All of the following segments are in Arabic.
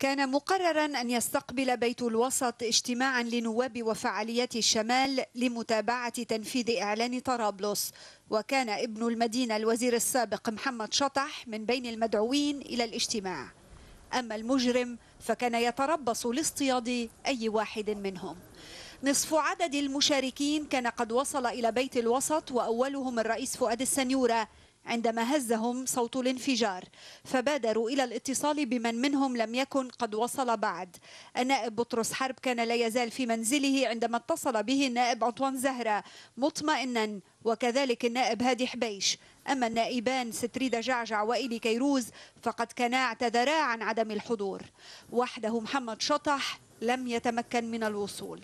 كان مقررا أن يستقبل بيت الوسط اجتماعا لنواب وفعاليات الشمال لمتابعة تنفيذ إعلان طرابلس وكان ابن المدينة الوزير السابق محمد شطح من بين المدعوين إلى الاجتماع أما المجرم فكان يتربص لاصطياد أي واحد منهم نصف عدد المشاركين كان قد وصل إلى بيت الوسط وأولهم الرئيس فؤاد السنيورة عندما هزهم صوت الانفجار فبادروا إلى الاتصال بمن منهم لم يكن قد وصل بعد النائب بطرس حرب كان لا يزال في منزله عندما اتصل به النائب أنطوان زهرة مطمئنا وكذلك النائب هادي حبيش أما النائبان ستريدا جعجع وإيلي كيروز فقد كانا اعتذرا عن عدم الحضور وحده محمد شطح لم يتمكن من الوصول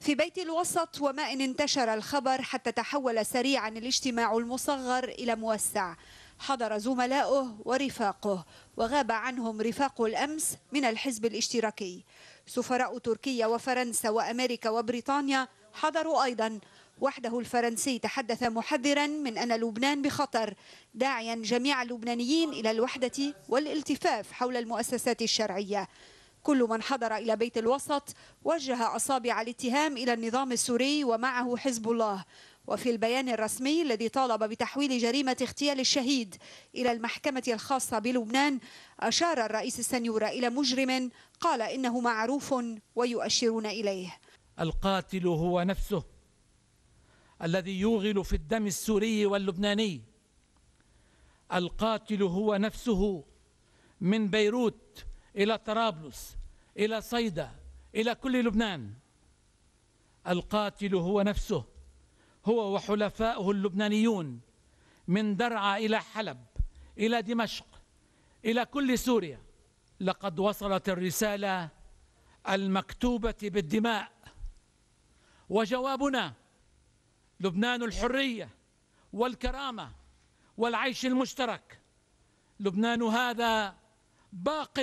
في بيت الوسط وما إن انتشر الخبر حتى تحول سريعا الاجتماع المصغر إلى موسع حضر زملاؤه ورفاقه وغاب عنهم رفاق الأمس من الحزب الاشتراكي سفراء تركيا وفرنسا وأمريكا وبريطانيا حضروا أيضا وحده الفرنسي تحدث محذرا من أن لبنان بخطر داعيا جميع اللبنانيين إلى الوحدة والالتفاف حول المؤسسات الشرعية كل من حضر إلى بيت الوسط وجه أصابع الاتهام إلى النظام السوري ومعه حزب الله وفي البيان الرسمي الذي طالب بتحويل جريمة اغتيال الشهيد إلى المحكمة الخاصة بلبنان أشار الرئيس السنيورة إلى مجرم قال إنه معروف ويؤشرون إليه القاتل هو نفسه الذي يوغل في الدم السوري واللبناني القاتل هو نفسه من بيروت إلى طرابلس إلى صيدا إلى كل لبنان القاتل هو نفسه هو وحلفائه اللبنانيون من درعا إلى حلب إلى دمشق إلى كل سوريا لقد وصلت الرسالة المكتوبة بالدماء وجوابنا لبنان الحرية والكرامة والعيش المشترك لبنان هذا باق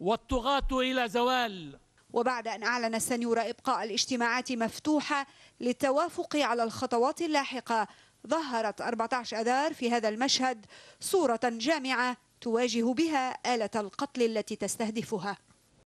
والطغاة إلى زوال وبعد أن أعلن السنيور إبقاء الاجتماعات مفتوحة للتوافق على الخطوات اللاحقة ظهرت 14 أذار في هذا المشهد صورة جامعة تواجه بها آلة القتل التي تستهدفها